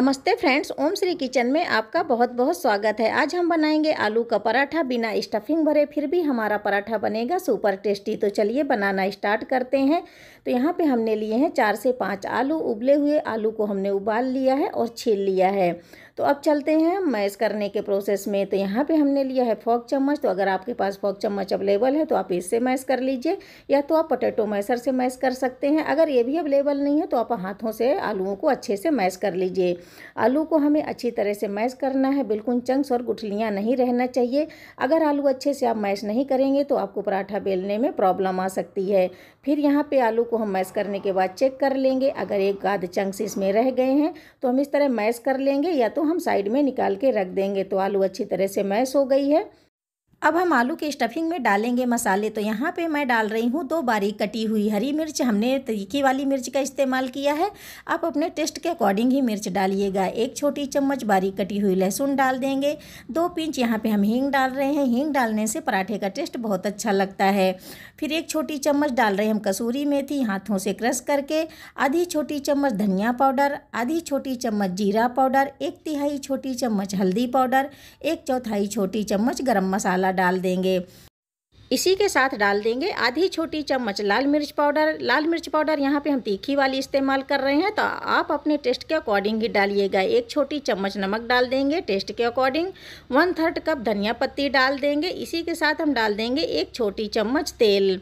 नमस्ते फ्रेंड्स ओम श्री किचन में आपका बहुत बहुत स्वागत है आज हम बनाएंगे आलू का पराठा बिना स्टफिंग भरे फिर भी हमारा पराठा बनेगा सुपर टेस्टी तो चलिए बनाना स्टार्ट करते हैं तो यहाँ पे हमने लिए हैं चार से पाँच आलू उबले हुए आलू को हमने उबाल लिया है और छील लिया है तो अब चलते हैं मैश करने के प्रोसेस में तो यहाँ पे हमने लिया है फोक चम्मच तो अगर आपके पास फोक चम्मच अवेलेबल है तो आप इससे मैश कर लीजिए या तो आप पोटैटो मैशर से मैश कर सकते हैं अगर ये भी अवेलेबल नहीं है तो आप हाथों से आलूओं को अच्छे से मैश कर लीजिए आलू को हमें अच्छी तरह से मैश करना है बिल्कुल चंक्स और गुठलियाँ नहीं रहना चाहिए अगर आलू अच्छे से आप मैश नहीं करेंगे तो आपको पराठा बेलने में प्रॉब्लम आ सकती है फिर यहाँ पर आलू को हम मैश करने के बाद चेक कर लेंगे अगर एक गाद चंक्स इसमें रह गए हैं तो हम इस तरह मैश कर लेंगे या तो हम साइड में निकाल के रख देंगे तो आलू अच्छी तरह से मैश हो गई है अब हम आलू के स्टफिंग में डालेंगे मसाले तो यहाँ पे मैं डाल रही हूँ दो बारीक कटी हुई हरी मिर्च हमने तरीके वाली मिर्च का इस्तेमाल किया है आप अपने टेस्ट के अकॉर्डिंग ही मिर्च डालिएगा एक छोटी चम्मच बारीक कटी हुई लहसुन डाल देंगे दो पिंच यहाँ पे हम हींग डाल रहे हैं हींग डालने से पराठे का टेस्ट बहुत अच्छा लगता है फिर एक छोटी चम्मच डाल रहे हैं हम कसूरी मेथी हाथों से क्रश करके आधी छोटी चम्मच धनिया पाउडर आधी छोटी चम्मच जीरा पाउडर एक तिहाई छोटी चम्मच हल्दी पाउडर एक चौथाई छोटी चम्मच गर्म मसाला मसाला डाल देंगे इसी के साथ डाल देंगे आधी छोटी चम्मच लाल मिर्च पाउडर लाल मिर्च पाउडर यहाँ पे हम तीखी वाली इस्तेमाल कर रहे हैं तो आप अपने टेस्ट के अकॉर्डिंग ही डालिएगा एक छोटी चम्मच नमक डाल देंगे टेस्ट के अकॉर्डिंग वन थर्ड कप धनिया पत्ती डाल देंगे इसी के साथ हम डाल देंगे एक छोटी चम्मच तेल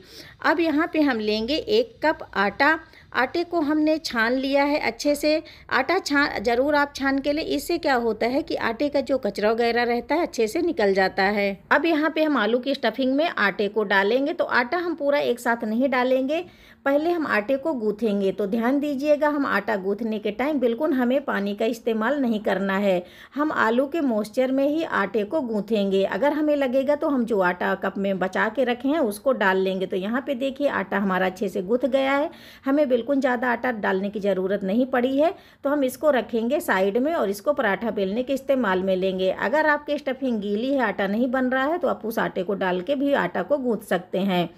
अब यहाँ पे हम लेंगे एक कप आटा आटे को हमने छान लिया है अच्छे से आटा छान ज़रूर आप छान के लें इससे क्या होता है कि आटे का जो कचरा वगैरह रहता है अच्छे से निकल जाता है अब यहाँ पे हम आलू की स्टफिंग में आटे को डालेंगे तो आटा हम पूरा एक साथ नहीं डालेंगे पहले हम आटे को गूँथेंगे तो ध्यान दीजिएगा हम आटा गूँथने के टाइम बिल्कुल हमें पानी का इस्तेमाल नहीं करना है हम आलू के मॉइस्चर में ही आटे को गूँथेंगे अगर हमें लगेगा तो हम जो आटा कप में बचा के रखे हैं उसको डाल लेंगे तो यहाँ पर देखिए आटा हमारा अच्छे से गूँथ गया है हमें बिल्कुल बिल्कुल ज़्यादा आटा डालने की ज़रूरत नहीं पड़ी है तो हम इसको रखेंगे साइड में और इसको पराठा बेलने के इस्तेमाल में लेंगे अगर आपकी स्टफिंग गीली है आटा नहीं बन रहा है तो आप उस आटे को डाल के भी आटा को गूँथ सकते हैं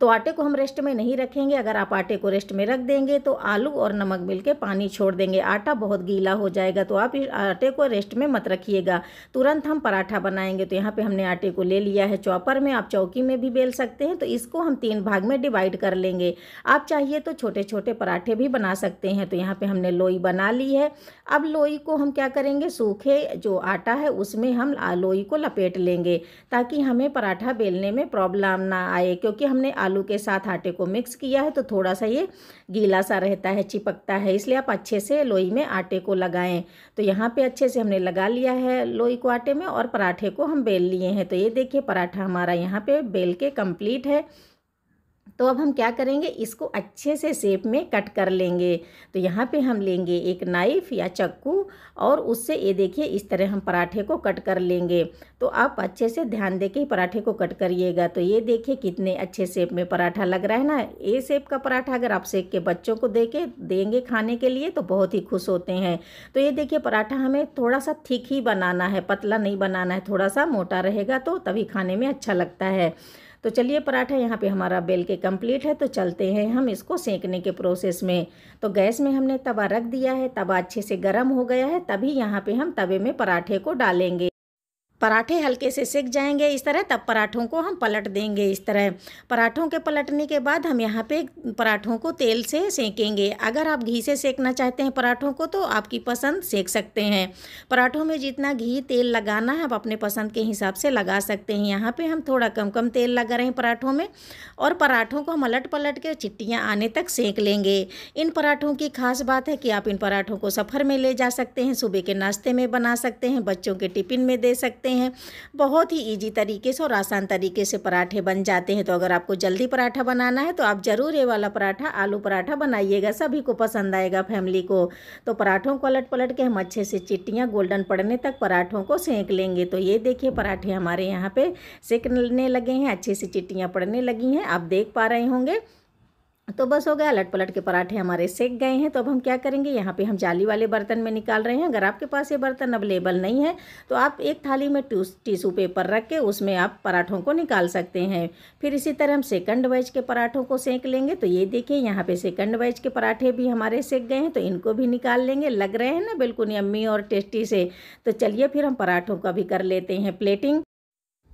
तो आटे को हम रेस्ट में नहीं रखेंगे अगर आप आटे को रेस्ट में रख देंगे तो आलू और नमक मिलके पानी छोड़ देंगे आटा बहुत गीला हो जाएगा तो आप आटे को रेस्ट में मत रखिएगा तुरंत हम पराठा बनाएंगे तो यहाँ पे हमने आटे को ले लिया है चॉपर में आप चौकी में भी बेल सकते हैं तो इसको हम तीन भाग में डिवाइड कर लेंगे आप चाहिए तो छोटे छोटे पराठे भी बना सकते हैं तो यहाँ पर हमने लोई बना ली है अब लोई को हम क्या करेंगे सूखे जो आटा है उसमें हम लोई को लपेट लेंगे ताकि हमें पराठा बेलने में प्रॉब्लम ना आए क्योंकि हमने आलू के साथ आटे को मिक्स किया है तो थोड़ा सा ये गीला सा रहता है चिपकता है इसलिए आप अच्छे से लोई में आटे को लगाएं तो यहाँ पे अच्छे से हमने लगा लिया है लोई को आटे में और पराठे को हम बेल लिए हैं तो ये देखिए पराठा हमारा यहाँ पे बेल के कम्प्लीट है तो अब हम क्या करेंगे इसको अच्छे से शेप में कट कर लेंगे तो यहाँ पे हम लेंगे एक नाइफ़ या चक्कू और उससे ये देखिए इस तरह हम पराठे को कट कर लेंगे तो आप अच्छे से ध्यान दे के पराठे को कट करिएगा तो ये देखिए कितने अच्छे सेप में पराठा लग रहा है ना ए सेप का पराठा अगर आप सेक के बच्चों को दे के देंगे खाने के लिए तो बहुत ही खुश होते हैं तो ये देखिए पराठा हमें थोड़ा सा थिक ही बनाना है पतला नहीं बनाना है थोड़ा सा मोटा रहेगा तो तभी खाने में अच्छा लगता है तो चलिए पराठा यहाँ पे हमारा बेल के कंप्लीट है तो चलते हैं हम इसको सेंकने के प्रोसेस में तो गैस में हमने तवा रख दिया है तवा अच्छे से गर्म हो गया है तभी यहाँ पे हम तवे में पराठे को डालेंगे पराठे हल्के से सेक जाएंगे इस तरह तब पराठों को हम पलट देंगे इस तरह पराठों के पलटने के बाद हम यहाँ पे पराठों को तेल से सेकेंगे अगर आप घी से सेकना चाहते हैं पराठों को तो आपकी पसंद सेक सकते हैं पराठों में जितना घी तेल लगाना है आप अपने पसंद के हिसाब से लगा सकते हैं यहाँ पर हम थोड़ा कम कम तेल लगा रहे हैं पराठों में और पराठों को हम अलट पलट के चिट्टियाँ आने तक सेक लेंगे इन पराठों की खास बात है कि आप इन पराठों को सफ़र में ले जा सकते हैं सुबह के नाश्ते में बना सकते हैं बच्चों के टिफ़िन में दे सकते सकते हैं बहुत ही ईजी तरीके से और आसान तरीके से पराठे बन जाते हैं तो अगर आपको जल्दी पराठा बनाना है तो आप ज़रूर ये वाला पराठा आलू पराठा बनाइएगा सभी को पसंद आएगा फैमिली को तो पराठों को पलट पलट के हम अच्छे से चिट्टियाँ गोल्डन पड़ने तक पराठों को सेंक लेंगे तो ये देखिए पराठे हमारे यहाँ पे सेकने लगे हैं अच्छे से चिट्टियाँ पड़ने लगी हैं आप देख पा रहे होंगे तो बस हो गया अलट पलट के पराठे हमारे सेक गए हैं तो अब हम क्या करेंगे यहाँ पे हम जाली वाले बर्तन में निकाल रहे हैं अगर आपके पास ये बर्तन अवेलेबल नहीं है तो आप एक थाली में टिशू पेपर रख के उसमें आप पराठों को निकाल सकते हैं फिर इसी तरह हम सेकंड वेज के पराठों को सेक लेंगे तो ये देखिए यहाँ पर सेकंड वेज के पराठे भी हमारे सेक गए हैं तो इनको भी निकाल लेंगे लग रहे हैं ना बिल्कुल यम्मी और टेस्टी से तो चलिए फिर हम पराठों का भी कर लेते हैं प्लेटिंग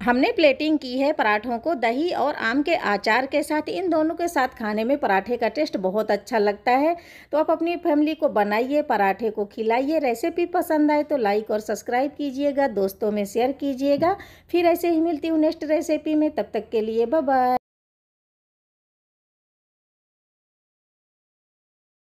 हमने प्लेटिंग की है पराठों को दही और आम के आचार के साथ इन दोनों के साथ खाने में पराठे का टेस्ट बहुत अच्छा लगता है तो आप अपनी फैमिली को बनाइए पराठे को खिलाइए रेसिपी पसंद आए तो लाइक और सब्सक्राइब कीजिएगा दोस्तों में शेयर कीजिएगा फिर ऐसे ही मिलती हूँ नेक्स्ट रेसिपी में तब तक के लिए बाय